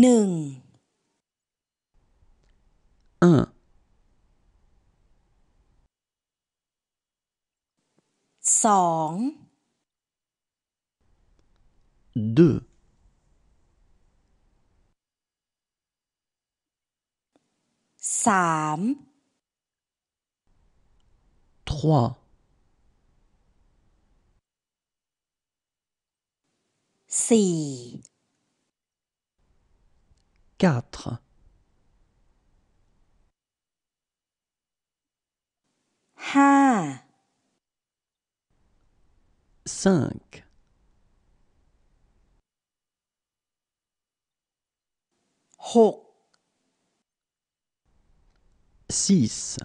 หนึ่งอสองสองสาม t r o สี่ 4. 5. Hein. Hok. 6.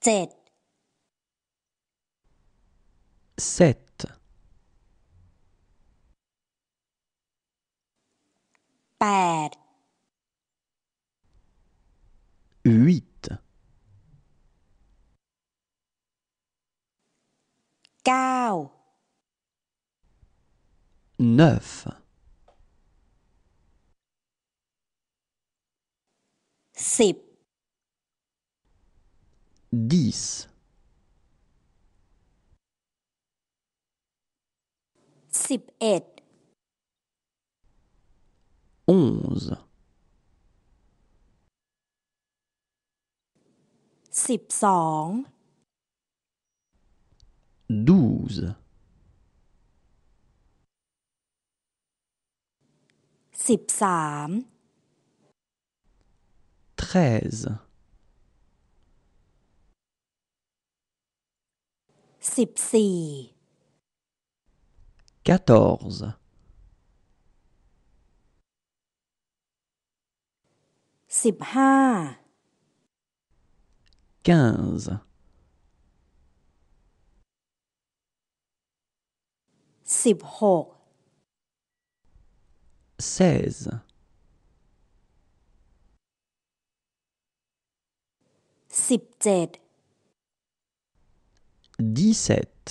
7 7. 8 huit 9 neuf Sip. dix Sip 11 12 12 13 13 14สิบห้า quinze สิบหก seize สิบเจ็ด dix-sept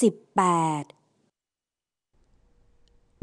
สิบแปด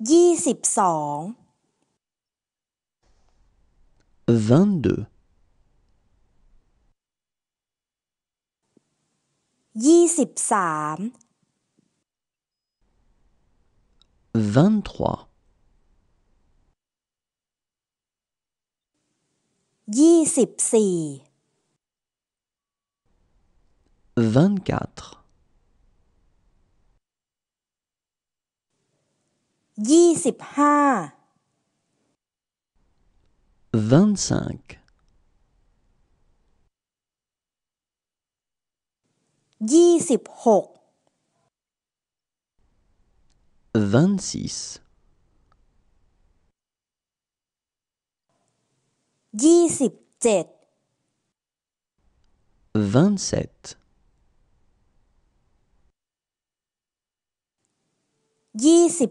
22 22 23 23 24ยี่สิบห้า vingt-cinq ยี่สิบหก vingt-six ยี่สิบเจ็ด vingt-sept ยี่สิบ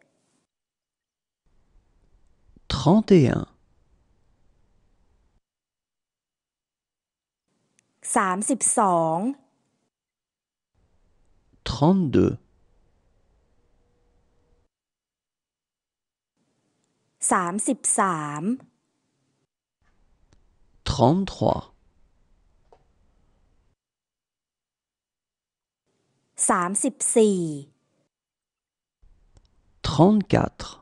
31 32 32 33 33 34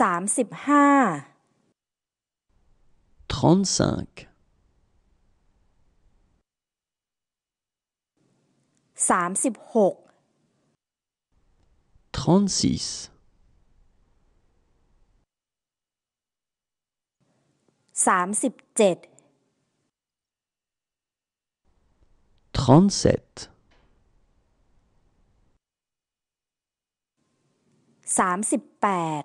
สามสิบห้า trente-cinq สามสิบหก trente-six สามสิบเจ็ด trente-sept สามสิบแปด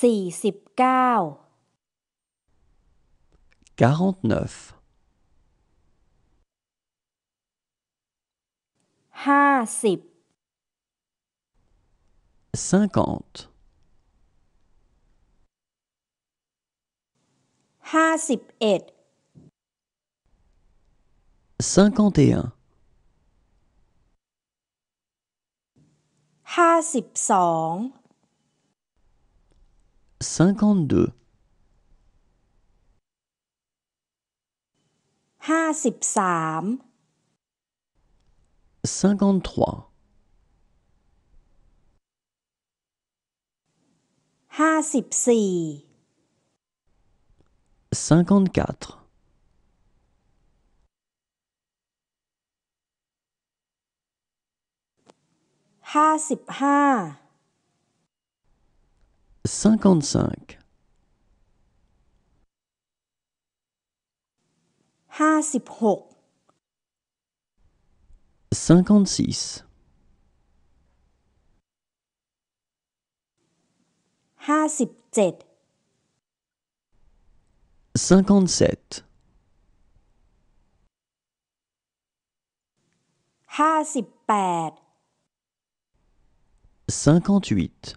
สสสสสี่ิิิบบเก้้้าาาหหบเอ็ดห้าสิบสอง cinquante-deux. cinquante-trois, cinquante-quatre, ห้าสิบห้า cinquante-cinq. Cinquante-six. Cinquante-sept. Cinquante-huit.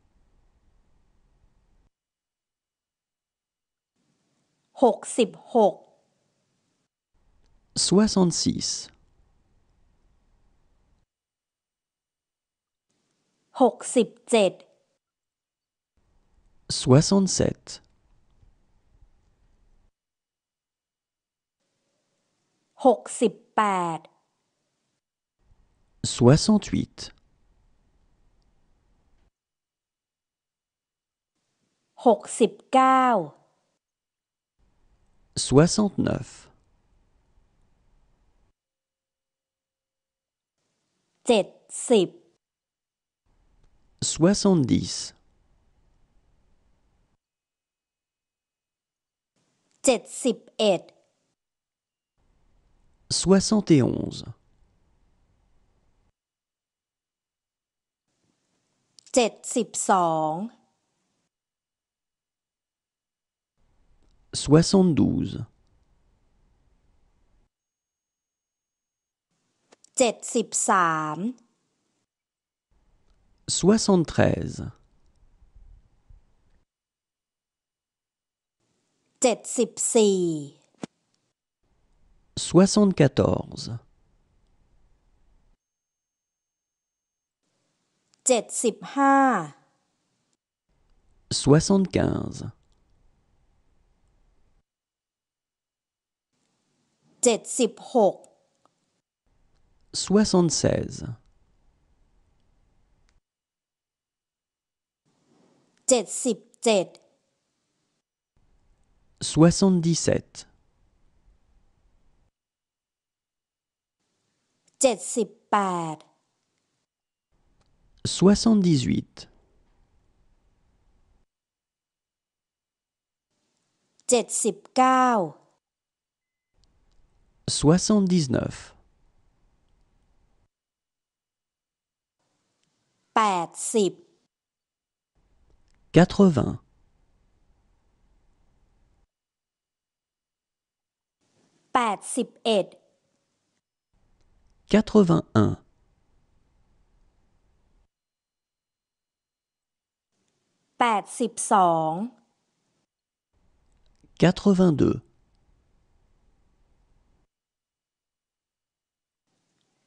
66 66 67 67 68 68 69 69 70 70 71 71 72 soixante douze, soixante-treize sept soixante-quatorze soixante-quinze 76 soixante-seize Ted soixante-dix-sept soixante-dix-huit 79 80 80 81 81 82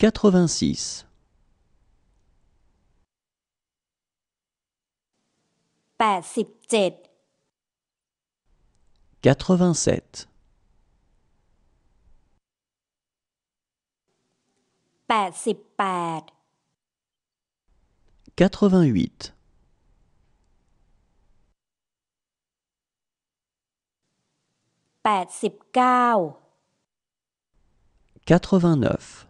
quatre-vingt-six. Quatre-vingt-sept. Quatre-vingt-huit. Quatre-vingt-neuf.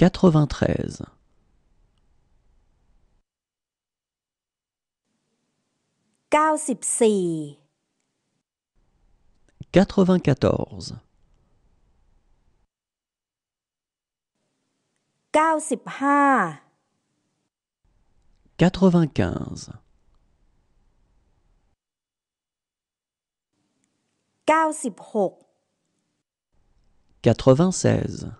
93 94 94 95 95 96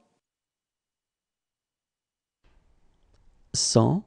100